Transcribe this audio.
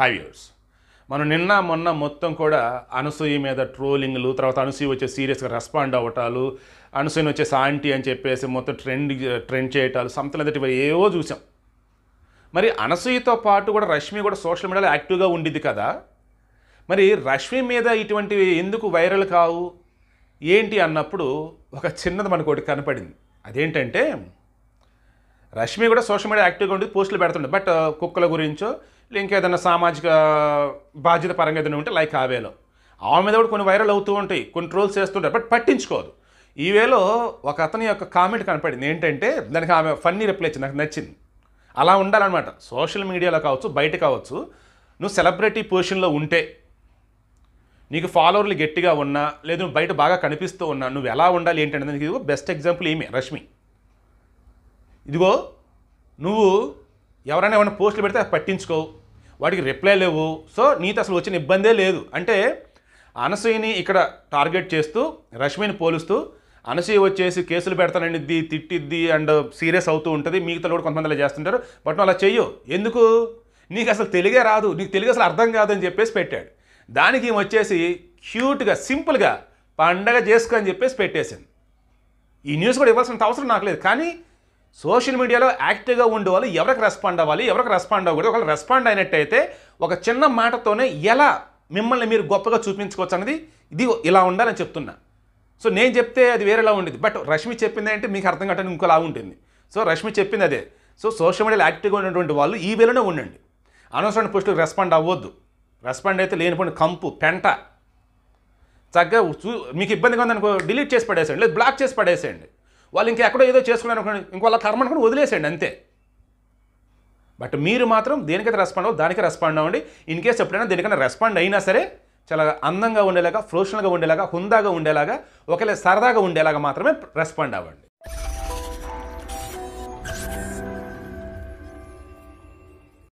high viewers మనం నిన్న మొన్న మొత్తం కూడా అనసూయ మీద ట్రోలింగ్లు తర్వాత అనసూయ వచ్చే సీరియస్గా రెస్పాండ్ అవ్వటాలు అనసూయని వచ్చే సాంటీ అని చెప్పేసి మొత్తం ట్రెండ్ ట్రెండ్ చేయటాలు సంతలు అంటే ఏవో చూసాం మరి అనసూయతో పాటు కూడా రష్మి కూడా సోషల్ మీడియాలో యాక్టివ్గా ఉండిద్ది కదా మరి రష్మి మీద ఇటువంటివి ఎందుకు వైరల్ కావు ఏంటి అన్నప్పుడు ఒక చిన్నది మనకు ఒకటి కనపడింది అదేంటంటే రష్మి కూడా సోషల్ మీడియా యాక్టివ్గా ఉండి పోస్టులు పెడుతుండే బట్ కుక్కల గురించో ఇంకేదైనా సామాజిక బాధ్యత పరంగా ఏదైనా ఉంటే లైక్ ఆవేలో ఆమె మీద కూడా కొన్ని వైరల్ అవుతూ ఉంటాయి కొన్ని ట్రోల్స్ చేస్తుంటారు బట్ పట్టించుకోదు ఈ వేలో ఒక అతని యొక్క కామెంట్ కనపడింది ఏంటంటే దానికి ఆమె ఫన్నీ రిప్లై ఇచ్చింది నాకు నచ్చింది అలా ఉండాలన్నమాట సోషల్ మీడియాలో కావచ్చు బయట కావచ్చు నువ్వు సెలబ్రిటీ పొజిషన్లో ఉంటే నీకు ఫాలోవర్లు గట్టిగా ఉన్నా లేదు నువ్వు బయట బాగా కనిపిస్తూ ఉన్నా నువ్వు ఎలా ఉండాలి ఏంటంటే దానికి ఇదిగో బెస్ట్ ఎగ్జాంపుల్ ఏమి రష్మి ఇదిగో నువ్వు ఎవరైనా ఏమైనా పోస్టులు పెడితే పట్టించుకోవు వాడికి రిప్లై లేవు సో నీతో అసలు వచ్చిన ఇబ్బందే లేదు అంటే అనసూయని ఇక్కడ టార్గెట్ చేస్తూ రష్మిని పోలుస్తూ అనసూయ వచ్చేసి కేసులు పెడతానండిద్ది తిట్టిద్ది అండ్ సీరియస్ అవుతూ ఉంటుంది మిగతా కూడా కొంతమంది అలా చేస్తుంటారు బట్ నువ్వు అలా చెయ్యు ఎందుకు నీకు అసలు తెలుగే రాదు నీకు తెలుగు అసలు అర్థం కాదని చెప్పేసి పెట్టాడు దానికి వచ్చేసి క్యూట్గా సింపుల్గా పండగ చేసుకో అని చెప్పేసి పెట్టేసింది ఈ న్యూస్ కూడా ఇవ్వాల్సినంత అవసరం నాకు లేదు కానీ సోషల్ మీడియాలో యాక్టివ్గా ఉండే వాళ్ళు ఎవరికి రెస్పాండ్ అవ్వాలి ఎవరికి రెస్పాండ్ అవ్వకూడదు ఒకవేళ రెస్పాండ్ అయినట్టయితే ఒక చిన్న మాటతోనే ఎలా మిమ్మల్ని మీరు గొప్పగా చూపించుకోవచ్చు అనేది ఇది ఇలా ఉండాలని చెప్తున్నా సో నేను చెప్తే అది వేరేలా ఉండేది బట్ రష్మి చెప్పింది అంటే మీకు అర్థం కావటానికి ఇంకోలా ఉంటుంది సో రష్మి చెప్పింది అదే సో సోషల్ మీడియాలో యాక్టివ్గా ఉన్నటువంటి వాళ్ళు ఈ వేలోనే ఉండండి అనవసరమైన పోస్టులకు రెస్పాండ్ అవ్వద్దు రెస్పాండ్ అయితే లేనిపోయిన కంపు పెంట చక్కగా మీకు ఇబ్బందిగా ఉందనుకో డిలీట్ చేసి పడేసేయండి లేదు బ్లాక్ చేసి పడేసేయండి వాళ్ళు ఎక్కడో ఏదో చేసుకున్నారు అనుకోండి ఇంకోళ్ళ కర్మ అనుకుని వదిలేసేయండి అంతే బట్ మీరు మాత్రం దేనికైతే రెస్పాండ్ అవ్వదు దానికే రెస్పాండ్ అవ్వండి ఇన్ కేస్ ఎప్పుడైనా దేనికైనా రెస్పాండ్ అయినా సరే చాలా అందంగా ఉండేలాగా ఫ్రోషనల్గా ఉండేలాగా హుందాగా ఉండేలాగా ఒకవేళ సరదాగా ఉండేలాగా మాత్రమే రెస్పాండ్ అవ్వండి